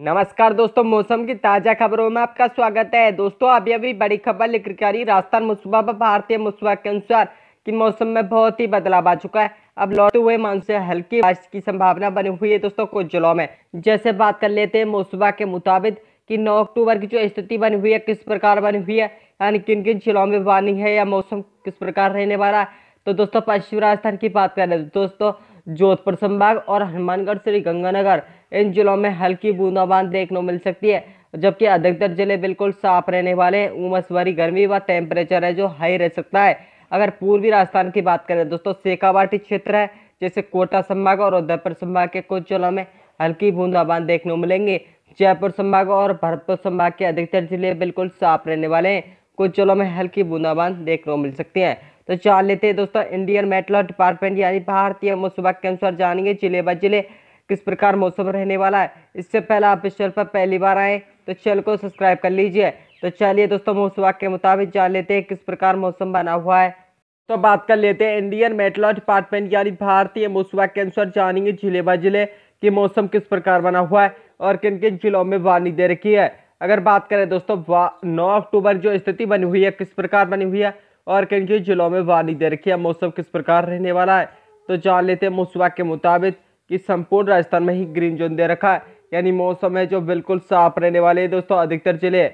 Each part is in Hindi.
नमस्कार दोस्तों मौसम की ताज़ा खबरों में आपका स्वागत है दोस्तों अभी अभी बड़ी खबर लेकर के आ रही राजस्थान मुसूबा व भारतीय मुसूबा के अनुसार कि मौसम में बहुत ही बदलाव आ चुका है अब लौटते हुए मानसून हल्की बारिश की संभावना बनी हुई है दोस्तों कुछ जिलों में जैसे बात कर लेते हैं मौसबा के मुताबिक कि नौ अक्टूबर की जो स्थिति बनी हुई है किस प्रकार बनी हुई है यानी किन किन जिलों में वार्निंग है या मौसम किस प्रकार रहने वाला है तो दोस्तों पश्चिम राजस्थान की बात करें तो दोस्तों जोधपुर संभाग और हनुमानगढ़ श्रीगंगानगर इन जिलों में हल्की बूंदाबांद देखने को मिल सकती है जबकि अधिकतर जिले बिल्कुल साफ रहने वाले हैं उमस भरी गर्मी व टेम्परेचर है जो हाई रह सकता है अगर पूर्वी राजस्थान की बात करें दोस्तों सेकावाटी क्षेत्र है जैसे कोटा संभाग और उदयपुर संभाग के कुछ जिलों में हल्की बूंदाबांद देखने को मिलेंगे जयपुर संभाग और भरतपुर संभाग के अधिकतर जिले बिल्कुल साफ रहने वाले हैं कुछ जिलों में हल्की बूंदाबांद देखने को मिल सकती है तो जान लेते हैं दोस्तों इंडियन मेटल डिपार्टमेंट यानी भारतीय मौसम के अनुसार जानेंगे जिले बाय जिले किस प्रकार मौसम रहने वाला है इससे पहले आप इस चैनल पर पहली बार आएँ तो चैनल को सब्सक्राइब कर लीजिए तो चलिए दोस्तों मौसम के मुताबिक जान लेते हैं किस प्रकार मौसम बना हुआ है तो बात कर लेते हैं इंडियन मेट्रोलॉज डिपार्टमेंट यानी भारतीय मौसम के अनुसार जानेंगे जिले ब जिले कि मौसम किस प्रकार बना हुआ है और किन किन जिलों में वार्निंग दे रखी है अगर बात करें दोस्तों नौ अक्टूबर जो स्थिति बनी हुई है किस प्रकार बनी हुई है और किन किन जिलों में वार्निंग दे रखी है मौसम किस प्रकार रहने वाला है तो जान लेते हैं मौसम के मुताबिक कि संपूर्ण राजस्थान में ही ग्रीन जोन दे रखा है यानी मौसम है जो बिल्कुल साफ रहने वाले हैं दोस्तों अधिकतर जिले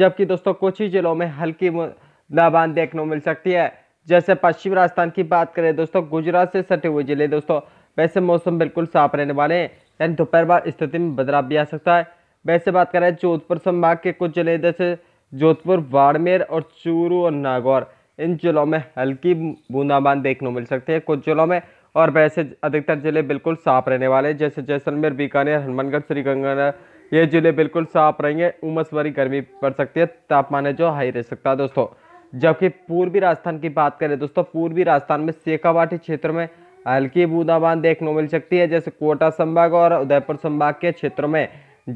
जबकि दोस्तों कुछ ही जिलों में हल्की बूंदाबांद देखने को मिल सकती है जैसे पश्चिम राजस्थान की बात करें दोस्तों गुजरात से सटे हुए जिले दोस्तों वैसे मौसम बिल्कुल साफ रहने वाले हैं यानी दोपहर बाद स्थिति में बदलाव भी आ सकता है वैसे बात करें जोधपुर संभाग के कुछ जिले जैसे जोधपुर बाड़मेर और चूरू और नागौर इन जिलों में हल्की बूंदाबांद देखने को मिल सकती है कुछ जिलों में और वैसे अधिकतर ज़िले बिल्कुल साफ रहने वाले हैं जैसे जैसलमेर बीकानेर हनुमानगढ़ श्रीगंगानगर ये ज़िले बिल्कुल साफ रहेंगे उमस भरी गर्मी पड़ सकती है तापमान है जो हाई रह सकता है दोस्तों जबकि पूर्वी राजस्थान की बात करें दोस्तों पूर्वी राजस्थान में सेकावाटी क्षेत्र में हल्की बूंदाबांद देखने को मिल सकती है जैसे कोटा संभाग और उदयपुर संभाग के क्षेत्रों में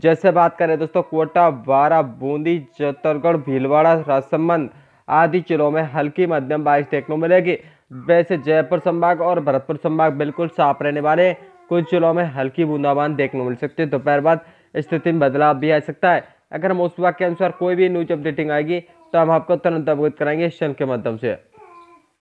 जैसे बात करें दोस्तों कोटा बारा बूंदी चतरगढ़ भीलवाड़ा राजसमंद आदि जिलों में हल्की मध्यम बारिश देखने को मिलेगी वैसे जयपुर संभाग और भरतपुर संभाग बिल्कुल साफ रहने वाले कुछ जिलों में हल्की बूंदाबांद देखने को मिल सकती है दोपहर बाद स्थिति में बदलाव भी आ सकता है अगर हम उस वक्त के अनुसार कोई भी न्यूज अपडेटिंग आएगी तो हम आपको तुरंत अवगत कराएंगे इस के माध्यम से